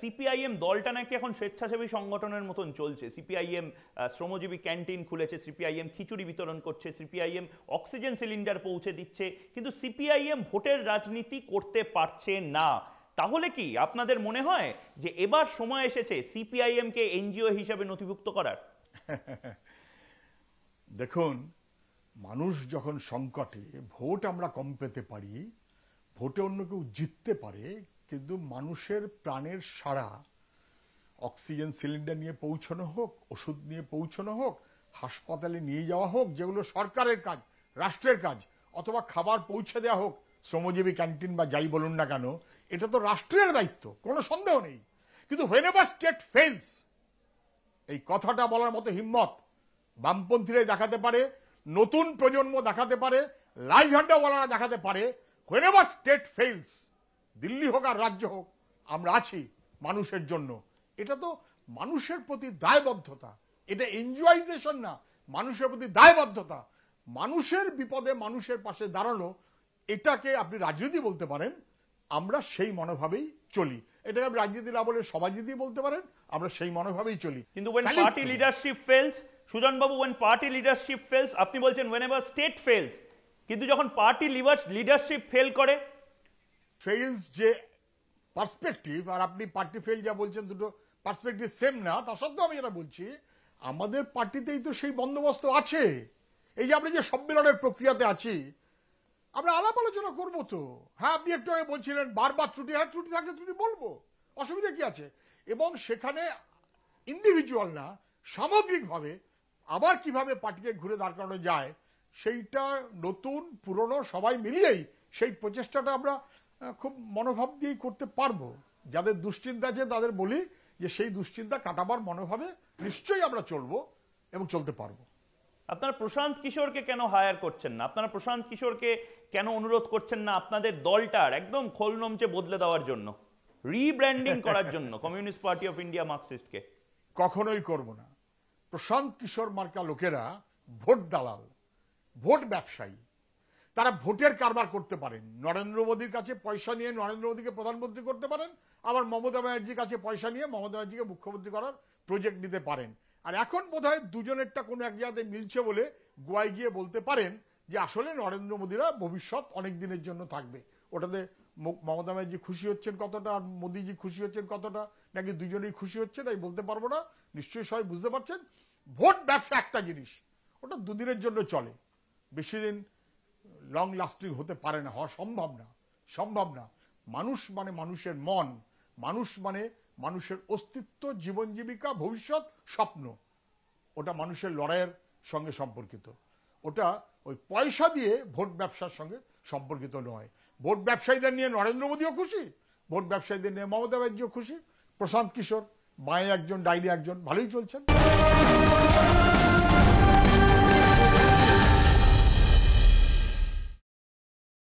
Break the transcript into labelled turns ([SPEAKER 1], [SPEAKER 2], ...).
[SPEAKER 1] CPIM দলটা নাকি এখন স্বেচ্ছাসেবী সংগঠনের মতন চলছে সিপিআইএম শ্রমজীবী ক্যান্টিন খুলেছে সিপিআইএম খিচুড়ি বিতরণ করছে সিপিআইএম অক্সিজেন সিলিন্ডার পৌঁছে দিচ্ছে কিন্তু সিপিআইএম ভোটের রাজনীতি করতে পারছে না তাহলে কি আপনাদের মনে হয় যে এবার সময় এসেছে সিপিআইএমকে এনজিও হিসাবে নথিভুক্ত করার
[SPEAKER 2] দেখুন মানুষ যখন সংকটে ভোট আমরা কম পেতে পারি ভোটে অন্য কেউ জিততে পারে কিন্তু মানুষের প্রাণের সারা অক্সিজেন সিলিন্ডার নিয়ে পৌঁছানো হোক ওষুধ নিয়ে পৌঁছানো হোক হাসপাতালে নিয়ে যাওয়া হোক যেগুলো সরকারের কাজ রাষ্ট্রের কাজ অথবা খাবার পৌঁছে দেওয়া হোক শ্রমজীবী ক্যান্টিন বা যাই বলুন না কেন এটা তো রাষ্ট্রের দায়িত্ব কোনো সন্দেহ নেই কিন্তু হোয়েন এভার স্টেট ফেলস এই কথাটা বলার মতো হিম্মত বামপন্থীরাই দেখাতে পারে নতুন প্রজন্ম দেখাতে পারে লাইভ হ্যান্ডাওয়ালারা দেখাতে পারে whenever state fails Delhi হোক আর রাজ্য হোক আমরা আছি মানুষের জন্য এটা তো মানুষের প্রতি দায়বদ্ধতা এটা এনজয়াইজেশন না মানুষের প্রতি দায়বদ্ধতা মানুষের বিপদে মানুষের পাশে দাঁড়ানো এটাকে আপনি রাজনীতি বলতে পারেন আমরা সেই মনোভাবেই চলি এটাকে আপনি রাজনীতি না বলে সমাজনীতি বলতে পারেন আমরা সেই মনোভাবেই চলি কিন্তু when party
[SPEAKER 1] leadership fails Sujan বাবু when party আপনি বলছেন whenever state fails কিন্তু যখন পার্টি লিডারশিপ ফেল করে ফেইলস যে পার্সপেক্টিভ আর আপনি পার্টি
[SPEAKER 2] ফেল যা বলছেন দুটো পার্সপেক্টিভ সেম না তা সত্ত্বেও আমি যেটা বলছি আমাদের পার্টিতেই তো সেই বন্দোবস্ত আছে এই যে আপনি যে সম্মেলনের প্রক্রিয়াতে আছি আমরা আলাপ আলোচনা করবো তো হ্যাঁ আপনি একটু আগে বলছিলেন বারবার ত্রুটি হ্যাঁ ত্রুটি থাকলে ত্রুটি বলবো অসুবিধা কি আছে এবং সেখানে ইন্ডিভিজুয়াল না সামগ্রিকভাবে আবার কিভাবে পার্টিকে ঘুরে দাঁড় করানো যায় সেইটা নতুন পুরনো সবাই মিলিয়েই সেই প্রচেষ্টাটা আমরা খুব মনোভাব দিয়েই করতে পারবো যাদের দুশ্চিন্তা আছে
[SPEAKER 1] তাদের বলি যে সেই দুশ্চিন্তা কাটাবার মনোভাবে নিশ্চয়ই আমরা চলবো এবং চলতে পারবো আপনারা প্রশান্ত কিশোরকে কেন হায়ার করছেন না আপনারা প্রশান্ত কিশোরকে কেন অনুরোধ করছেন না আপনাদের দলটার একদম খোল নমচে বদলে দেওয়ার জন্য রিব্র্যান্ডিং করার জন্য কমিউনিস্ট পার্টি অফ ইন্ডিয়া মার্কসিস্টকে
[SPEAKER 2] কখনোই করব না প্রশান্ত কিশোর মার্কা লোকেরা ভোট দালাল ভোট ব্যবসায়ী তারা ভোটের কারবার করতে পারেন নরেন্দ্র মোদীর কাছে পয়সা নিয়ে নরেন্দ্র মোদীকে প্রধানমন্ত্রী করতে পারেন আবার মমতা ব্যানার্জির কাছে পয়সা নিয়ে মমতা ব্যানার্জিকে মুখ্যমন্ত্রী করার প্রজেক্ট নিতে পারেন আর এখন বোধ হয় দুজনেরটা কোনো এক জায়গাতে মিলছে বলে গোয়ায় গিয়ে বলতে পারেন যে আসলে নরেন্দ্র মোদীরা ভবিষ্যৎ অনেক দিনের জন্য থাকবে ওটাতে মমতা ব্যানার্জি খুশি হচ্ছেন কতটা আর মোদীজি খুশি হচ্ছেন কতটা নাকি দুজনেই খুশি হচ্ছেন তাই বলতে পারবো না নিশ্চয়ই সবাই বুঝতে পারছেন ভোট ব্যবসা একটা জিনিস ওটা দুদিনের জন্য চলে বেশি দিন লং লাস্টিং হতে পারে না হওয়া সম্ভব না সম্ভব না মানুষ মানে মানুষের মন মানুষ মানে মানুষের অস্তিত্ব জীবন জীবিকা ভবিষ্যৎ স্বপ্ন ওটা মানুষের লড়াইয়ের সঙ্গে সম্পর্কিত ওটা ওই পয়সা দিয়ে ভোট ব্যবসার সঙ্গে সম্পর্কিত নয় ভোট ব্যবসায়ীদের নিয়ে নরেন্দ্র মোদীও খুশি ভোট ব্যবসায়ীদের নিয়ে মমতা ব্যানার্জিও খুশি প্রশান্ত কিশোর মায়ে একজন ডায়েরি একজন ভালোই চলছেন